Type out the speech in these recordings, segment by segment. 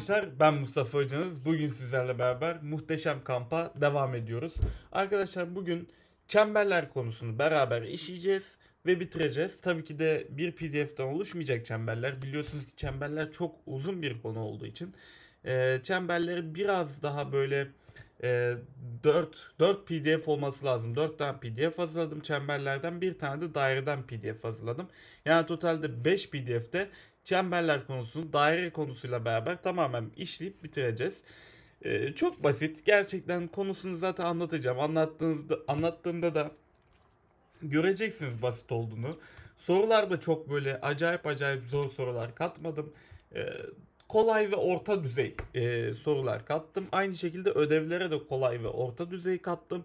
gençler ben Mustafa Hocanız. Bugün sizlerle beraber muhteşem kampa devam ediyoruz. Arkadaşlar bugün çemberler konusunu beraber işleyeceğiz ve bitireceğiz. Tabii ki de bir pdf'den oluşmayacak çemberler. Biliyorsunuz ki çemberler çok uzun bir konu olduğu için. E, çemberleri biraz daha böyle e, 4, 4 pdf olması lazım. 4 tane pdf hazırladım çemberlerden. Bir tane de daireden pdf hazırladım. Yani totalde 5 pdf'de çemberler konusunu daire konusuyla beraber tamamen işleyip bitireceğiz. Ee, çok basit. Gerçekten konusunu zaten anlatacağım. Anlattığınızda, anlattığımda da göreceksiniz basit olduğunu. Sorular da çok böyle acayip acayip zor sorular katmadım. Ee, kolay ve orta düzey e, sorular kattım. Aynı şekilde ödevlere de kolay ve orta düzey kattım.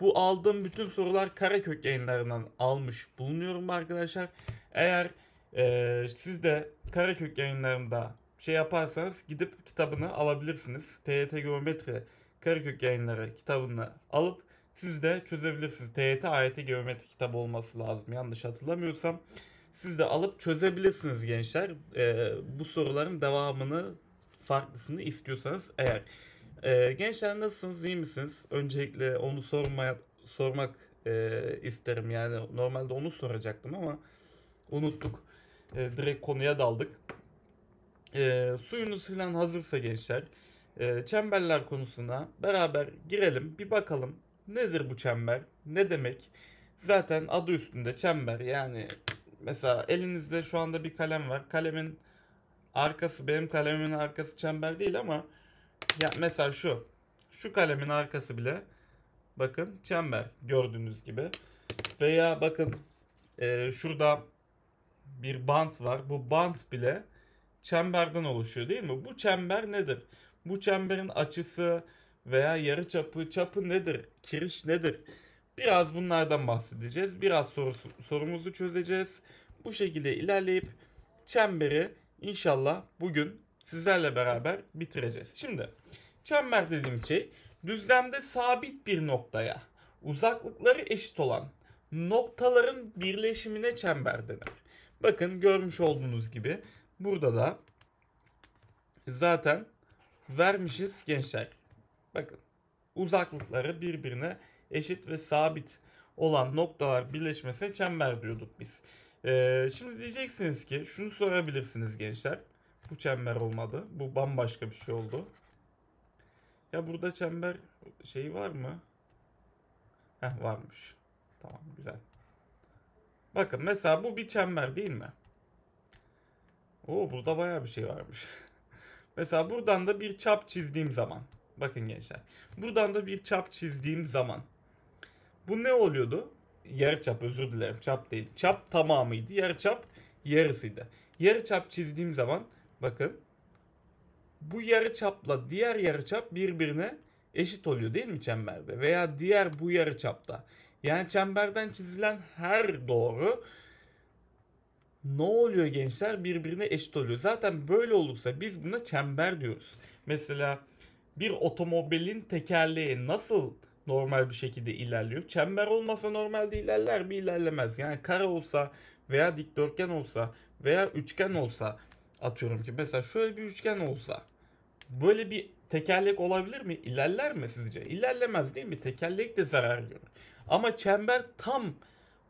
Bu aldığım bütün sorular Karakök yayınlarından almış bulunuyorum arkadaşlar. Eğer ee, siz de Karakök yayınlarında şey yaparsanız gidip kitabını alabilirsiniz. TYT Geometri Karakök yayınları kitabını alıp siz de çözebilirsiniz. TYT AYT Geometri kitabı olması lazım yanlış hatırlamıyorsam. Siz de alıp çözebilirsiniz gençler. Ee, bu soruların devamını farklısını istiyorsanız eğer. Ee, gençler nasılsınız iyi misiniz? Öncelikle onu sormaya, sormak e, isterim. Yani normalde onu soracaktım ama unuttuk e, direkt konuya daldık. E, suyunuz falan hazırsa gençler e, çemberler konusuna beraber girelim bir bakalım. Nedir bu çember? Ne demek? Zaten adı üstünde çember yani mesela elinizde şu anda bir kalem var. Kalemin arkası benim kalemimin arkası çember değil ama ya mesela şu şu kalemin arkası bile bakın çember gördüğünüz gibi veya bakın e, şurada bir bant var. Bu bant bile çemberden oluşuyor değil mi? Bu çember nedir? Bu çemberin açısı veya yarı çapı, çapı nedir? Kiriş nedir? Biraz bunlardan bahsedeceğiz. Biraz sorusu, sorumuzu çözeceğiz. Bu şekilde ilerleyip çemberi inşallah bugün sizlerle beraber bitireceğiz. Şimdi çember dediğimiz şey düzlemde sabit bir noktaya uzaklıkları eşit olan noktaların birleşimine çember denir. Bakın görmüş olduğunuz gibi burada da zaten vermişiz gençler. Bakın uzaklıkları birbirine eşit ve sabit olan noktalar birleşmesine çember diyorduk biz. Ee, şimdi diyeceksiniz ki şunu sorabilirsiniz gençler. Bu çember olmadı. Bu bambaşka bir şey oldu. Ya burada çember şeyi var mı? Heh varmış. Tamam güzel. Bakın mesela bu bir çember değil mi? Oo burada baya bir şey varmış. mesela buradan da bir çap çizdiğim zaman. Bakın gençler. Buradan da bir çap çizdiğim zaman. Bu ne oluyordu? Yarı çap özür dilerim. Çap değil. Çap tamamıydı. Yarı çap yarısıydı. Yarı çap çizdiğim zaman bakın bu yarı çapla diğer yarı çap birbirine eşit oluyor değil mi çemberde? Veya diğer bu yarı çapta yani çemberden çizilen her doğru ne oluyor gençler? Birbirine eşit oluyor. Zaten böyle olursa biz buna çember diyoruz. Mesela bir otomobilin tekerleği nasıl normal bir şekilde ilerliyor? Çember olmasa normalde ilerler mi ilerlemez. Yani kare olsa veya dikdörtgen olsa veya üçgen olsa atıyorum ki mesela şöyle bir üçgen olsa böyle bir tekerlek olabilir mi? İlerler mi sizce? İlerlemez değil mi? Tekerlek de zarar görür. Ama çember tam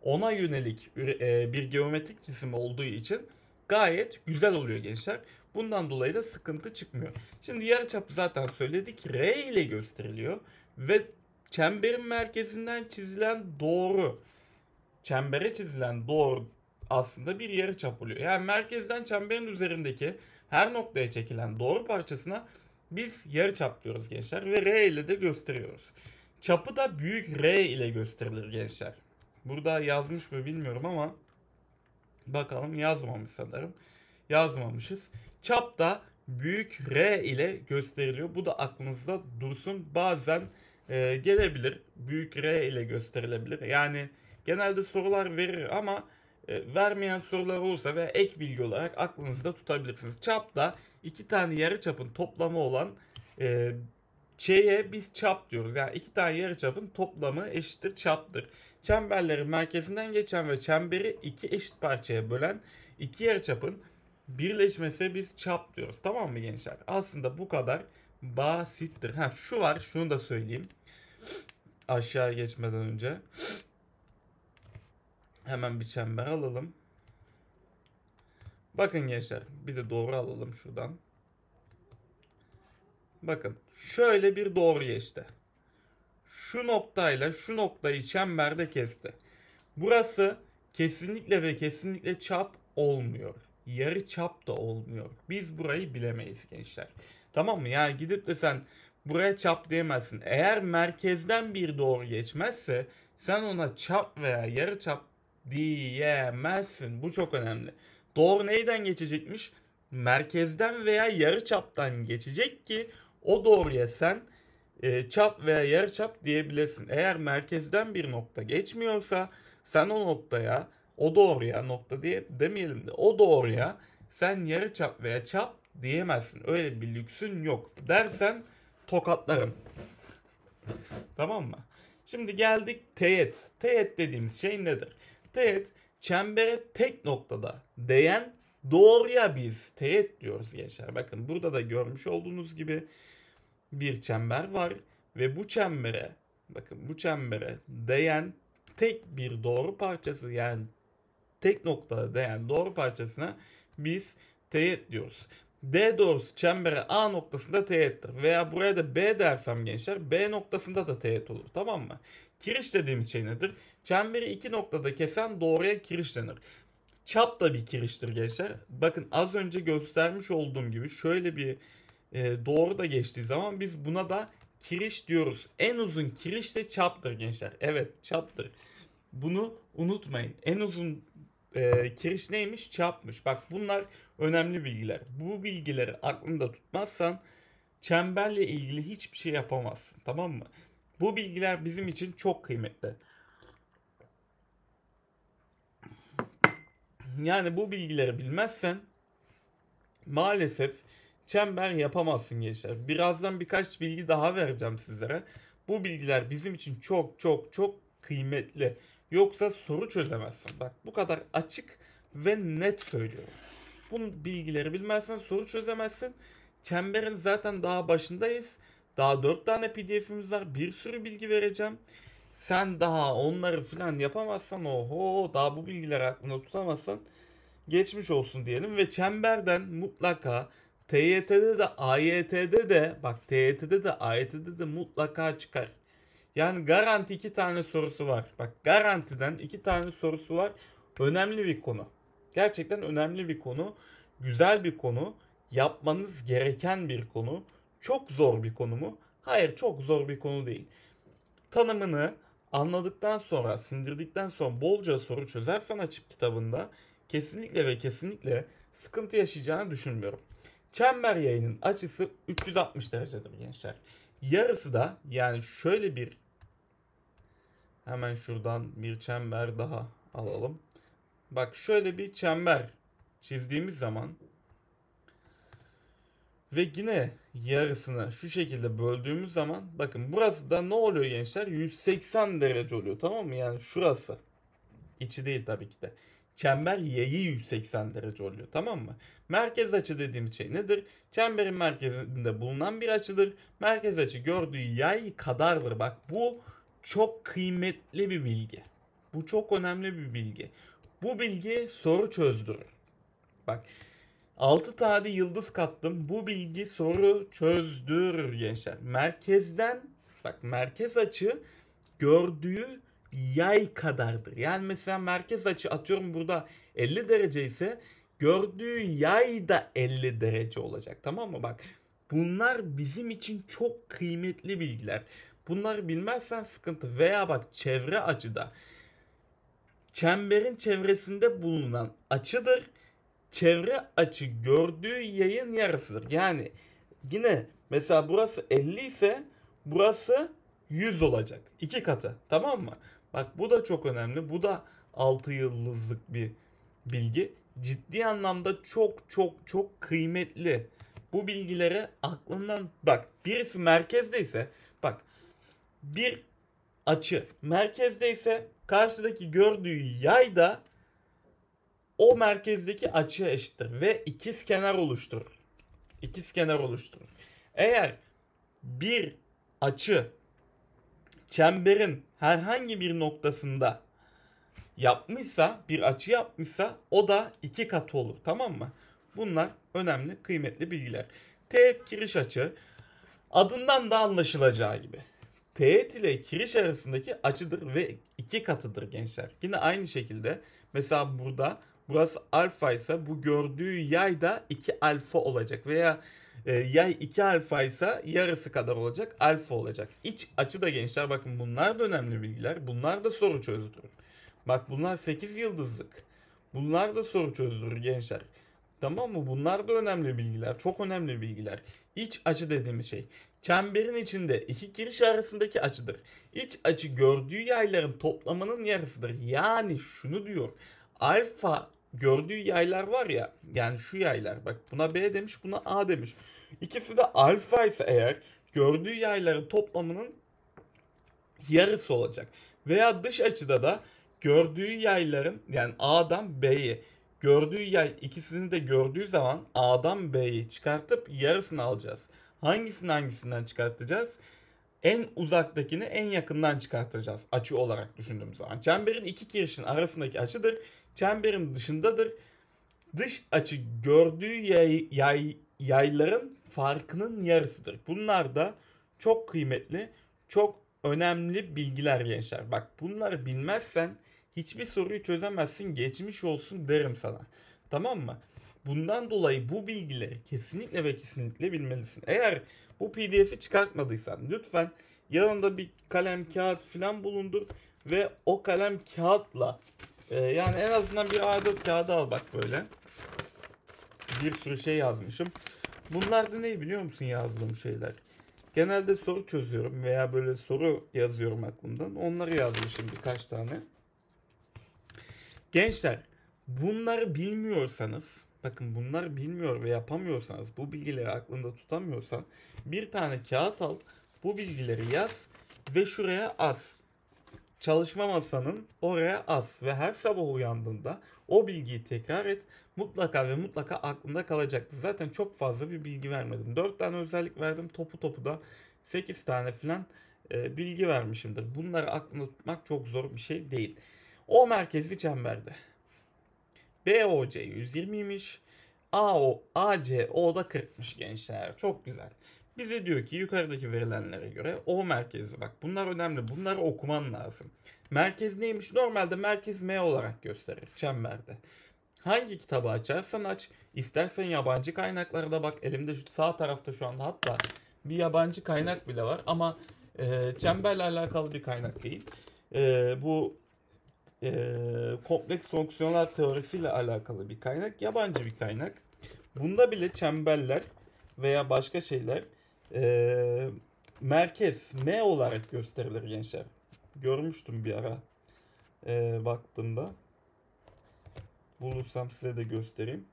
ona yönelik e, bir geometrik cisim olduğu için gayet güzel oluyor gençler. Bundan dolayı da sıkıntı çıkmıyor. Şimdi yarı yarıçap zaten söyledik. R ile gösteriliyor ve çemberin merkezinden çizilen doğru çembere çizilen doğru aslında bir yarı çap oluyor. Yani merkezden çemberin üzerindeki her noktaya çekilen doğru parçasına biz yarıçap diyoruz gençler ve R ile de gösteriyoruz. Çapı da büyük R ile gösterilir gençler. Burada yazmış mı bilmiyorum ama bakalım yazmamış sanırım. Yazmamışız. Çap da büyük R ile gösteriliyor. Bu da aklınızda dursun. Bazen e, gelebilir. Büyük R ile gösterilebilir. Yani genelde sorular verir ama e, vermeyen sorular olursa veya ek bilgi olarak aklınızda tutabilirsiniz. Çap da iki tane yarı çapın toplamı olan e, Ç'ye biz çap diyoruz. Yani iki tane yarıçapın toplamı eşittir çaptır. Çemberlerin merkezinden geçen ve çemberi iki eşit parçaya bölen iki yarıçapın birleşmesi biz çap diyoruz. Tamam mı gençler? Aslında bu kadar basittir. Ha şu var. Şunu da söyleyeyim. Aşağı geçmeden önce. Hemen bir çember alalım. Bakın gençler. Bir de doğru alalım şuradan. Bakın şöyle bir doğru geçti. Şu noktayla şu noktayı çemberde kesti. Burası kesinlikle ve kesinlikle çap olmuyor. Yarı çap da olmuyor. Biz burayı bilemeyiz gençler. Tamam mı? Yani gidip de sen buraya çap diyemezsin. Eğer merkezden bir doğru geçmezse sen ona çap veya yarı çap diyemezsin. Bu çok önemli. Doğru neyden geçecekmiş? Merkezden veya yarı çaptan geçecek ki o doğruya sen e, çap veya çap diyebilirsin. Eğer merkezden bir nokta geçmiyorsa sen o noktaya o doğruya nokta diye demeyelim de o doğruya sen yarı çap veya çap diyemezsin. Öyle bir lüksün yok. Dersen tokatlarım. tamam mı? Şimdi geldik teğet. Teğet dediğimiz şey nedir? Teğet çembere tek noktada değen doğruya biz teğet diyoruz gençler. Bakın burada da görmüş olduğunuz gibi bir çember var ve bu çembere bakın bu çembere değen tek bir doğru parçası yani tek noktada değen doğru parçasına biz teğet diyoruz. D doğrusu çembere A noktasında teğettir. Veya buraya da B dersem gençler B noktasında da teğet olur tamam mı? Kiriş dediğimiz şey nedir? Çemberi iki noktada kesen doğruya kiriş denir. Çap da bir kiriştir gençler. Bakın az önce göstermiş olduğum gibi şöyle bir e, doğru da geçtiği zaman biz buna da kiriş diyoruz. En uzun kiriş de çaptır gençler. Evet çaptır. Bunu unutmayın. En uzun e, kiriş neymiş? Çapmış. Bak bunlar önemli bilgiler. Bu bilgileri aklında tutmazsan çemberle ilgili hiçbir şey yapamazsın. Tamam mı? Bu bilgiler bizim için çok kıymetli. Yani bu bilgileri bilmezsen maalesef çember yapamazsın gençler. Birazdan birkaç bilgi daha vereceğim sizlere. Bu bilgiler bizim için çok çok çok kıymetli. Yoksa soru çözemezsin. Bak bu kadar açık ve net söylüyorum. Bu bilgileri bilmezsen soru çözemezsin. Çemberin zaten daha başındayız. Daha 4 tane pdf'imiz var. Bir sürü bilgi vereceğim. Sen daha onları falan yapamazsan oho daha bu bilgileri aklında tutamazsan geçmiş olsun diyelim. Ve çemberden mutlaka TYT'de de AYT'de de bak TYT'de de AYT'de de mutlaka çıkar. Yani garanti iki tane sorusu var. Bak garantiden iki tane sorusu var. Önemli bir konu. Gerçekten önemli bir konu. Güzel bir konu. Yapmanız gereken bir konu. Çok zor bir konu mu? Hayır çok zor bir konu değil. Tanımını anladıktan sonra, sindirdikten sonra bolca soru çözersen açıp kitabında kesinlikle ve kesinlikle sıkıntı yaşayacağını düşünmüyorum. Çember yayının açısı 360 derecedir gençler. Yarısı da yani şöyle bir hemen şuradan bir çember daha alalım. Bak şöyle bir çember çizdiğimiz zaman ve yine yarısını şu şekilde böldüğümüz zaman bakın burası da ne oluyor gençler? 180 derece oluyor tamam mı? Yani şurası. İçi değil tabii ki de. Çember yayı 180 derece oluyor tamam mı? Merkez açı dediğimiz şey nedir? Çemberin merkezinde bulunan bir açıdır. Merkez açı gördüğü yay kadardır. Bak bu çok kıymetli bir bilgi. Bu çok önemli bir bilgi. Bu bilgi soru çözdürür. Bak 6 tane yıldız kattım. Bu bilgi soru çözdürür gençler. Merkezden bak merkez açı gördüğü yay kadardır. Yani mesela merkez açı atıyorum burada 50 derece ise gördüğü yay da 50 derece olacak. Tamam mı? Bak bunlar bizim için çok kıymetli bilgiler. Bunları bilmezsen sıkıntı veya bak çevre açıda çemberin çevresinde bulunan açıdır. Çevre açı gördüğü yayın yarısıdır. Yani yine mesela burası 50 ise burası 100 olacak. iki katı. Tamam mı? Bak bu da çok önemli. Bu da 6 yıldızlık bir bilgi. Ciddi anlamda çok çok çok kıymetli. Bu bilgilere aklından bak birisi merkezde ise bak bir açı merkezde ise karşıdaki gördüğü yay da o merkezdeki açıya eşittir ve ikiz kenar oluşturur. İkiz kenar oluşturur. Eğer bir açı çemberin herhangi bir noktasında yapmışsa, bir açı yapmışsa o da iki katı olur. Tamam mı? Bunlar önemli, kıymetli bilgiler. Teğet kiriş açı adından da anlaşılacağı gibi. Teğet ile kiriş arasındaki açıdır ve iki katıdır gençler. Yine aynı şekilde mesela burada burası alfa ise bu gördüğü yay da iki alfa olacak veya e, yay iki alfa ise yarısı kadar olacak alfa olacak. İç açı da gençler bakın bunlar da önemli bilgiler. Bunlar da soru çözdürür. Bak bunlar 8 yıldızlık. Bunlar da soru çözdürür gençler. Tamam mı? Bunlar da önemli bilgiler. Çok önemli bilgiler. İç açı dediğimiz şey. Çemberin içinde iki giriş arasındaki açıdır. İç açı gördüğü yayların toplamının yarısıdır. Yani şunu diyor. Alfa gördüğü yaylar var ya yani şu yaylar bak buna B demiş buna A demiş. İkisi de alfa ise eğer gördüğü yayların toplamının yarısı olacak. Veya dış açıda da gördüğü yayların yani A'dan B'ye gördüğü yay ikisini de gördüğü zaman A'dan B'yi çıkartıp yarısını alacağız. Hangisini hangisinden çıkartacağız? En uzaktakini en yakından çıkartacağız açı olarak düşündüğümüz zaman. Çemberin iki kirişin arasındaki açıdır çemberin dışındadır. Dış açı gördüğü yay, yay, yayların farkının yarısıdır. Bunlar da çok kıymetli, çok önemli bilgiler gençler. Bak bunları bilmezsen hiçbir soruyu çözemezsin. Geçmiş olsun derim sana. Tamam mı? Bundan dolayı bu bilgileri kesinlikle ve kesinlikle bilmelisin. Eğer bu PDF'i çıkartmadıysan lütfen yanında bir kalem kağıt filan bulundur ve o kalem kağıtla ee, yani en azından bir A4 kağıdı al bak böyle. Bir sürü şey yazmışım. Bunlar da ne biliyor musun yazdığım şeyler? Genelde soru çözüyorum veya böyle soru yazıyorum aklımdan. Onları yazmışım birkaç tane. Gençler bunları bilmiyorsanız bakın bunları bilmiyor ve yapamıyorsanız bu bilgileri aklında tutamıyorsan bir tane kağıt al bu bilgileri yaz ve şuraya az çalışma masanın oraya as ve her sabah uyandığında o bilgiyi tekrar et. Mutlaka ve mutlaka aklında kalacaktır. Zaten çok fazla bir bilgi vermedim. 4 tane özellik verdim. Topu topu da 8 tane filan e, bilgi vermişimdir. Bunları aklında tutmak çok zor bir şey değil. O merkezli çemberde. BOC 120'ymiş. AO, ACO da 40'mış gençler. Çok güzel. Bize diyor ki yukarıdaki verilenlere göre O merkezi bak bunlar önemli bunları okuman lazım. Merkez neymiş? Normalde merkez M olarak gösterir çemberde. Hangi kitabı açarsan aç, istersen yabancı kaynaklara da bak. Elimde şu sağ tarafta şu anda hatta bir yabancı kaynak bile var ama e, çemberle alakalı bir kaynak değil. E, bu e, kompleks fonksiyonel teorisiyle alakalı bir kaynak, yabancı bir kaynak. Bunda bile çemberler veya başka şeyler e, merkez M olarak gösterilir gençler. Görmüştüm bir ara e, baktığımda. Bulursam size de göstereyim.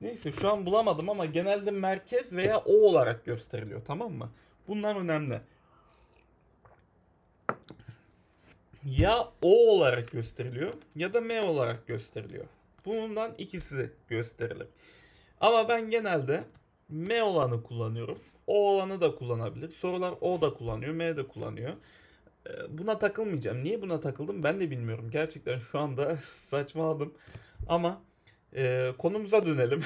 Neyse şu an bulamadım ama genelde merkez veya O olarak gösteriliyor tamam mı? Bunlar önemli. Ya O olarak gösteriliyor ya da M olarak gösteriliyor. Bundan ikisi gösterilir. Ama ben genelde M olanı kullanıyorum. O olanı da kullanabilir. Sorular O da kullanıyor, M de kullanıyor. Ee, buna takılmayacağım. Niye buna takıldım ben de bilmiyorum. Gerçekten şu anda saçmaladım. Ama e, konumuza dönelim.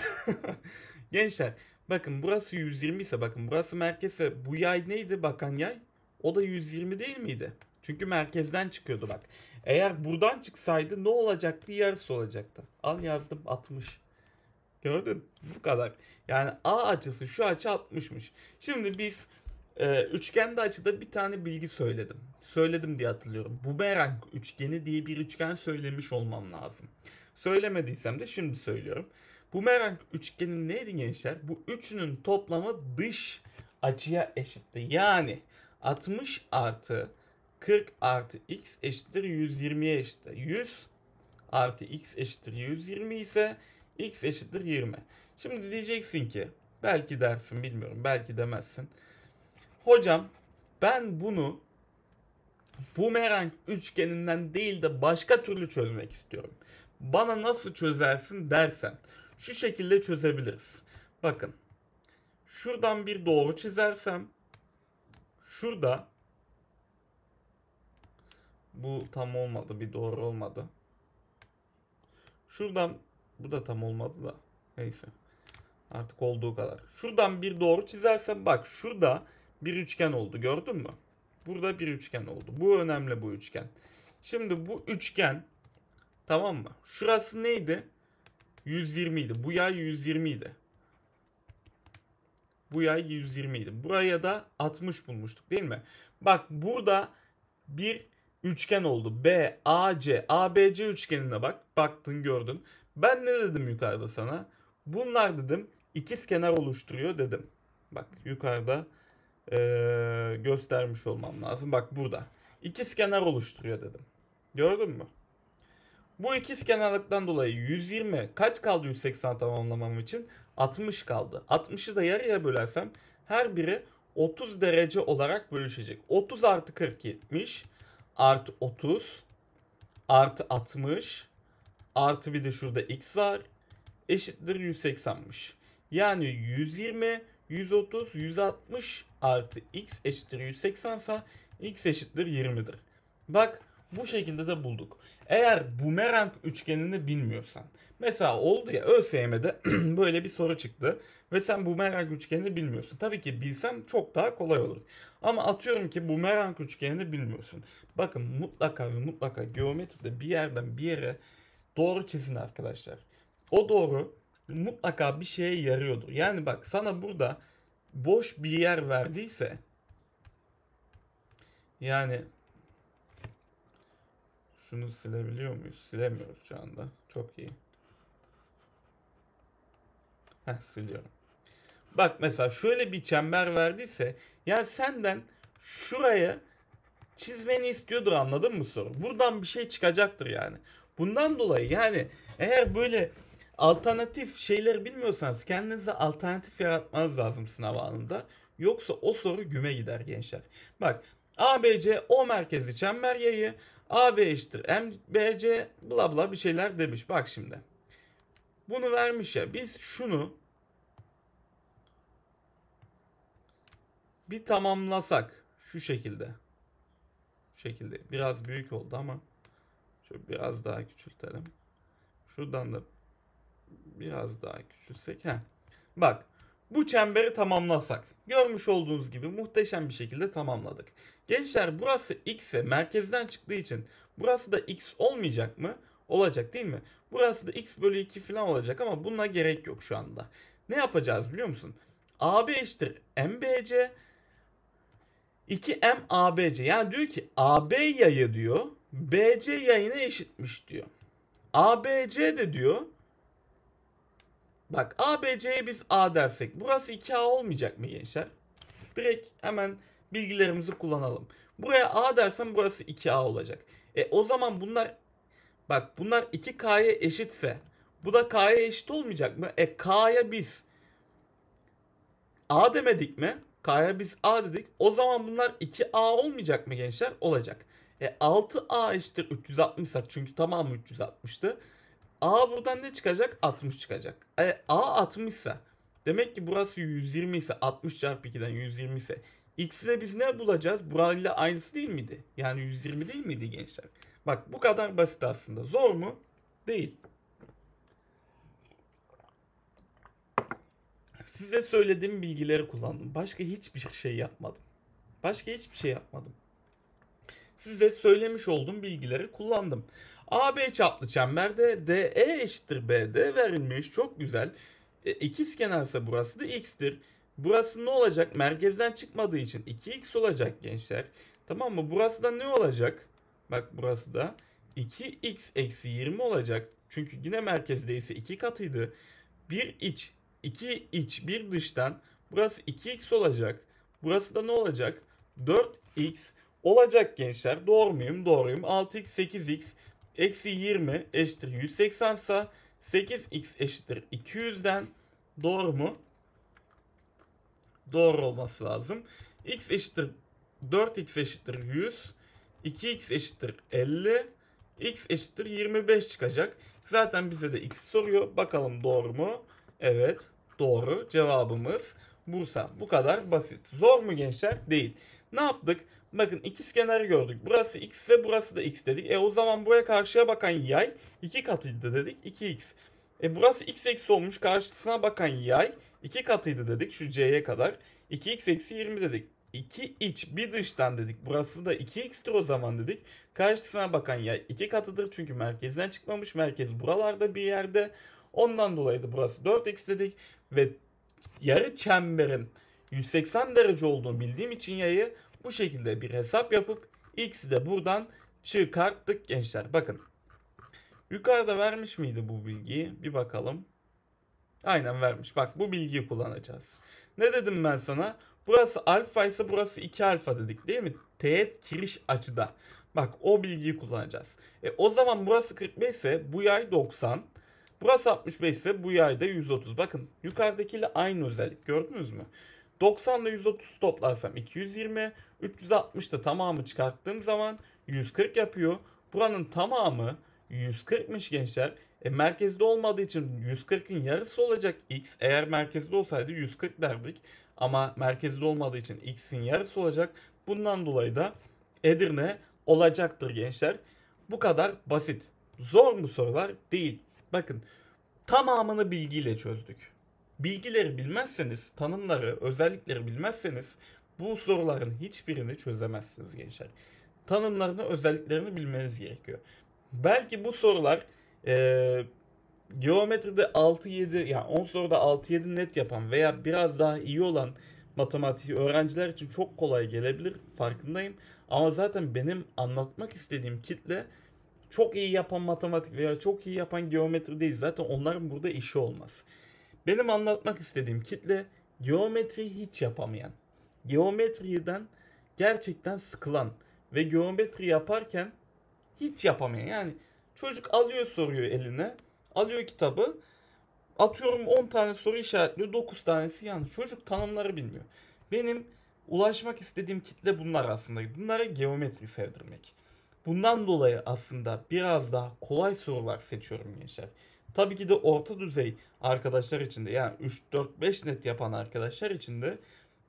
Gençler bakın burası 120 ise bakın burası merkezse bu yay neydi bakan yay? O da 120 değil miydi? Çünkü merkezden çıkıyordu bak. Eğer buradan çıksaydı ne olacaktı? Yarısı olacaktı. Al yazdım 60. Gördün? Bu kadar. Yani A açısı şu açı 60'mış. Şimdi biz e, üçgende açıda bir tane bilgi söyledim. Söyledim diye hatırlıyorum. Bumerang üçgeni diye bir üçgen söylemiş olmam lazım. Söylemediysem de şimdi söylüyorum. Bumerang üçgeni neydi gençler? Bu üçünün toplamı dış açıya eşitti. Yani 60 artı 40 artı x eşittir 120'ye eşittir. 100 artı x eşittir 120 ise x eşittir 20. Şimdi diyeceksin ki belki dersin bilmiyorum belki demezsin. Hocam ben bunu bumerang üçgeninden değil de başka türlü çözmek istiyorum. Bana nasıl çözersin dersen şu şekilde çözebiliriz. Bakın şuradan bir doğru çizersem şurada bu tam olmadı. Bir doğru olmadı. Şuradan bu da tam olmadı da. Neyse. Artık olduğu kadar. Şuradan bir doğru çizersem bak şurada bir üçgen oldu. Gördün mü? Burada bir üçgen oldu. Bu önemli bu üçgen. Şimdi bu üçgen tamam mı? Şurası neydi? 120 idi. Bu yay 120 idi. Bu yay 120 idi. Buraya da 60 bulmuştuk değil mi? Bak burada bir üçgen oldu. B, A, C. A, B, C üçgenine bak. Baktın gördün. Ben ne dedim yukarıda sana? Bunlar dedim ikiz kenar oluşturuyor dedim. Bak yukarıda ee, göstermiş olmam lazım. Bak burada. İkiz kenar oluşturuyor dedim. Gördün mü? Bu ikiz kenarlıktan dolayı 120 kaç kaldı 180 tamamlamam için? 60 kaldı. 60'ı da yarıya bölersem her biri 30 derece olarak bölüşecek. 30 artı 40 70 artı 30 artı 60 artı bir de şurada x var eşittir 180'miş. Yani 120, 130, 160 artı x eşittir 180 ise x eşittir 20'dir. Bak bu şekilde de bulduk. Eğer bumerang üçgenini bilmiyorsan. Mesela oldu ya ÖSYM'de böyle bir soru çıktı. Ve sen bumerang üçgenini bilmiyorsun. Tabii ki bilsen çok daha kolay olur. Ama atıyorum ki bumerang üçgenini bilmiyorsun. Bakın mutlaka ve mutlaka geometride bir yerden bir yere doğru çizin arkadaşlar. O doğru mutlaka bir şeye yarıyordur. Yani bak sana burada boş bir yer verdiyse yani şunu silebiliyor muyuz? Silemiyoruz şu anda. Çok iyi. Heh, siliyorum. Bak mesela şöyle bir çember verdiyse ya senden şuraya çizmeni istiyordur anladın mı soru? Buradan bir şey çıkacaktır yani. Bundan dolayı yani eğer böyle alternatif şeyleri bilmiyorsanız kendinize alternatif yaratmanız lazım sınav anında. Yoksa o soru güme gider gençler. Bak ABC O merkezli çember yayı AB eşittir MBC bla bla bir şeyler demiş. Bak şimdi. Bunu vermiş ya. Biz şunu bir tamamlasak şu şekilde. Şu şekilde. Biraz büyük oldu ama şöyle biraz daha küçültelim. Şuradan da biraz daha küçülsek. Heh. Bak bu çemberi tamamlasak. Görmüş olduğunuz gibi muhteşem bir şekilde tamamladık. Gençler burası x ise merkezden çıktığı için burası da x olmayacak mı? Olacak değil mi? Burası da x bölü 2 falan olacak ama buna gerek yok şu anda. Ne yapacağız biliyor musun? AB eşittir MBC 2M ABC. Yani diyor ki AB yayı diyor BC yayına eşitmiş diyor. ABC de diyor Bak ABC'ye biz A dersek burası 2A olmayacak mı gençler? Direkt hemen bilgilerimizi kullanalım. Buraya A dersem burası 2A olacak. E o zaman bunlar bak bunlar 2K'ya eşitse bu da K'ya eşit olmayacak mı? E K'ya biz A demedik mi? K'ya biz A dedik. O zaman bunlar 2A olmayacak mı gençler? Olacak. E 6A eşittir 360 sak çünkü tamamı 360'tı. A buradan ne çıkacak? 60 çıkacak. E, A 60 ise demek ki burası 120 ise 60 çarpı 2'den 120 ise X'i de biz ne bulacağız? Burayla aynısı değil miydi? Yani 120 değil miydi gençler? Bak bu kadar basit aslında. Zor mu? Değil. Size söylediğim bilgileri kullandım. Başka hiçbir şey yapmadım. Başka hiçbir şey yapmadım. Size söylemiş olduğum bilgileri kullandım. AB çaplı çemberde DE eşittir BD verilmiş. Çok güzel. E, ikiz kenarsa burası da x'tir. Burası ne olacak? Merkezden çıkmadığı için 2x olacak gençler. Tamam mı? Burası da ne olacak? Bak burası da 2x eksi 20 olacak. Çünkü yine merkezdeyse 2 katıydı. Bir iç, 2 iç, bir dıştan. Burası 2x olacak. Burası da ne olacak? 4x olacak gençler. Doğru muyum? Doğruyum. 6x, 8x eksi 20 eşittir 180 sa 8x eşittir 200'den doğru mu? Doğru olması lazım. x eşittir 4x eşittir 100. 2x eşittir 50. x eşittir 25 çıkacak. Zaten bize de x soruyor. Bakalım doğru mu? Evet doğru cevabımız Bursa. Bu kadar basit. Zor mu gençler? Değil. Ne yaptık? Bakın ikiz kenarı gördük. Burası x ise burası da x dedik. E o zaman buraya karşıya bakan yay 2 katıydı dedik 2x. E burası x eksi olmuş karşısına bakan yay 2 katıydı dedik şu c'ye kadar. 2x eksi 20 dedik. 2 iç bir dıştan dedik. Burası da 2x'tir o zaman dedik. Karşısına bakan yay 2 katıdır çünkü merkezden çıkmamış. Merkez buralarda bir yerde. Ondan dolayı da burası 4x dedik. Ve yarı çemberin 180 derece olduğunu bildiğim için yayı bu şekilde bir hesap yapıp x'i de buradan çıkarttık gençler. Bakın. Yukarıda vermiş miydi bu bilgiyi? Bir bakalım. Aynen vermiş. Bak bu bilgiyi kullanacağız. Ne dedim ben sana? Burası alfa ise burası 2 alfa dedik değil mi? Teğet kiriş açıda. Bak o bilgiyi kullanacağız. E, o zaman burası 45 ise bu yay 90. Burası 65 ise bu yay da 130. Bakın yukarıdakiyle aynı özellik gördünüz mü? 90 ile 130 toplarsam 220. 360 360'da tamamı çıkarttığım zaman 140 yapıyor. Buranın tamamı 140'mış gençler. E, merkezde olmadığı için 140'ın yarısı olacak x. Eğer merkezde olsaydı 140 derdik. Ama merkezde olmadığı için x'in yarısı olacak. Bundan dolayı da Edirne olacaktır gençler. Bu kadar basit. Zor mu sorular? Değil. Bakın tamamını bilgiyle çözdük. Bilgileri bilmezseniz, tanımları, özellikleri bilmezseniz bu soruların hiçbirini çözemezsiniz gençler. Tanımlarını, özelliklerini bilmeniz gerekiyor. Belki bu sorular e, geometride 6-7 yani 10 soruda 6-7 net yapan veya biraz daha iyi olan matematik öğrenciler için çok kolay gelebilir farkındayım. Ama zaten benim anlatmak istediğim kitle çok iyi yapan matematik veya çok iyi yapan geometri değil. Zaten onların burada işi olmaz. Benim anlatmak istediğim kitle geometriyi hiç yapamayan, geometriden gerçekten sıkılan ve geometri yaparken hiç yapamayan. Yani çocuk alıyor soruyu eline, alıyor kitabı, atıyorum 10 tane soru işaretliyor, 9 tanesi yanlış. Çocuk tanımları bilmiyor. Benim ulaşmak istediğim kitle bunlar aslında. Bunlara geometri sevdirmek. Bundan dolayı aslında biraz daha kolay sorular seçiyorum gençler. Tabii ki de orta düzey arkadaşlar için de yani 3-4-5 net yapan arkadaşlar için de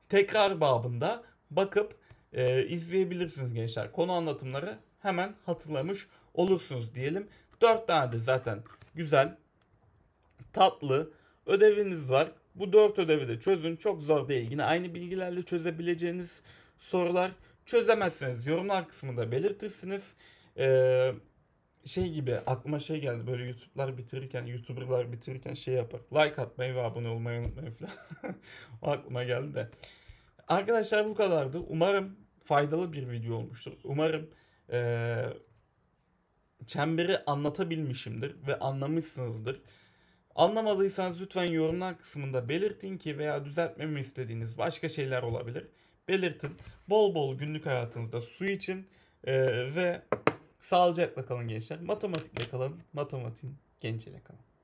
tekrar babında bakıp e, izleyebilirsiniz gençler. Konu anlatımları hemen hatırlamış olursunuz diyelim. 4 tane de zaten güzel, tatlı ödeviniz var. Bu 4 ödevi de çözün. Çok zor değil. Yine aynı bilgilerle çözebileceğiniz sorular çözemezseniz yorumlar kısmında belirtirsiniz. Ee, şey gibi aklıma şey geldi böyle YouTube'lar bitirirken, YouTuber'lar bitirirken şey yapar. Like atmayı ve abone olmayı unutmayın falan. o aklıma geldi de. Arkadaşlar bu kadardı. Umarım faydalı bir video olmuştur. Umarım ee, çemberi anlatabilmişimdir ve anlamışsınızdır. Anlamadıysanız lütfen yorumlar kısmında belirtin ki veya düzeltmemi istediğiniz başka şeyler olabilir. Belirtin. Bol bol günlük hayatınızda su için ee, ve Sağlıcakla kalın gençler. Matematikle kalın. Matematiğin genciyle kalın.